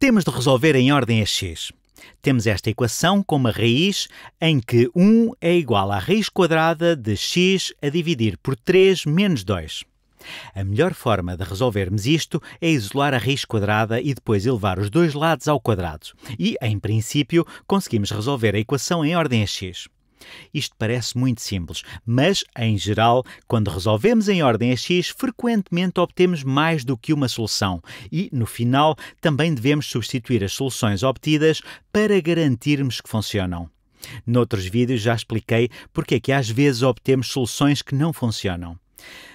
Temos de resolver em ordem a x. Temos esta equação com uma raiz em que 1 é igual à raiz quadrada de x a dividir por 3 menos 2. A melhor forma de resolvermos isto é isolar a raiz quadrada e depois elevar os dois lados ao quadrado. E, em princípio, conseguimos resolver a equação em ordem a x. Isto parece muito simples, mas, em geral, quando resolvemos em ordem a x, frequentemente obtemos mais do que uma solução e, no final, também devemos substituir as soluções obtidas para garantirmos que funcionam. Noutros vídeos já expliquei porque é que às vezes obtemos soluções que não funcionam.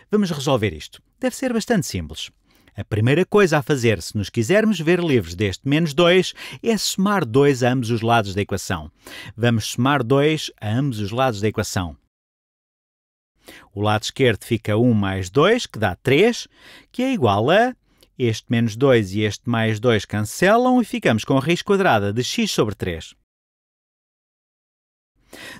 Vamos resolver isto. Deve ser bastante simples. A primeira coisa a fazer, se nos quisermos ver livres deste menos 2, é somar 2 a ambos os lados da equação. Vamos somar 2 a ambos os lados da equação. O lado esquerdo fica 1 mais 2, que dá 3, que é igual a este menos 2 e este mais 2 cancelam e ficamos com a raiz quadrada de x sobre 3.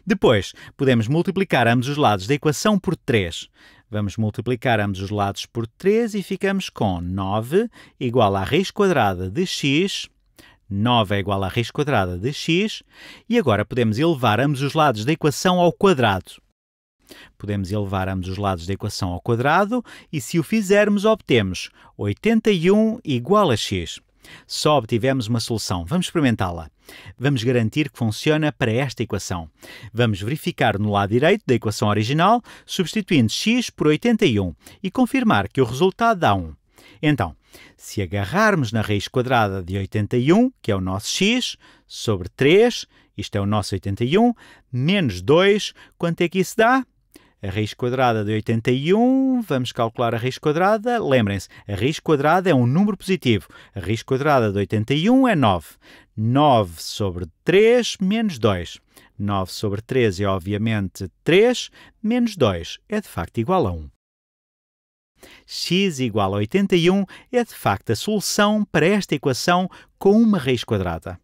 Depois, podemos multiplicar ambos os lados da equação por 3. Vamos multiplicar ambos os lados por 3 e ficamos com 9 igual à raiz quadrada de x. 9 é igual à raiz quadrada de x. E agora podemos elevar ambos os lados da equação ao quadrado. Podemos elevar ambos os lados da equação ao quadrado e, se o fizermos, obtemos 81 igual a x. Só obtivemos uma solução. Vamos experimentá-la. Vamos garantir que funciona para esta equação. Vamos verificar no lado direito da equação original, substituindo x por 81 e confirmar que o resultado dá 1. Então, se agarrarmos na raiz quadrada de 81, que é o nosso x, sobre 3, isto é o nosso 81, menos 2, quanto é que isso dá? a raiz quadrada de 81, vamos calcular a raiz quadrada. Lembrem-se, a raiz quadrada é um número positivo. A raiz quadrada de 81 é 9. 9 sobre 3 menos 2. 9 sobre 3 é obviamente 3, menos 2 é de facto igual a 1. x igual a 81 é de facto a solução para esta equação com uma raiz quadrada.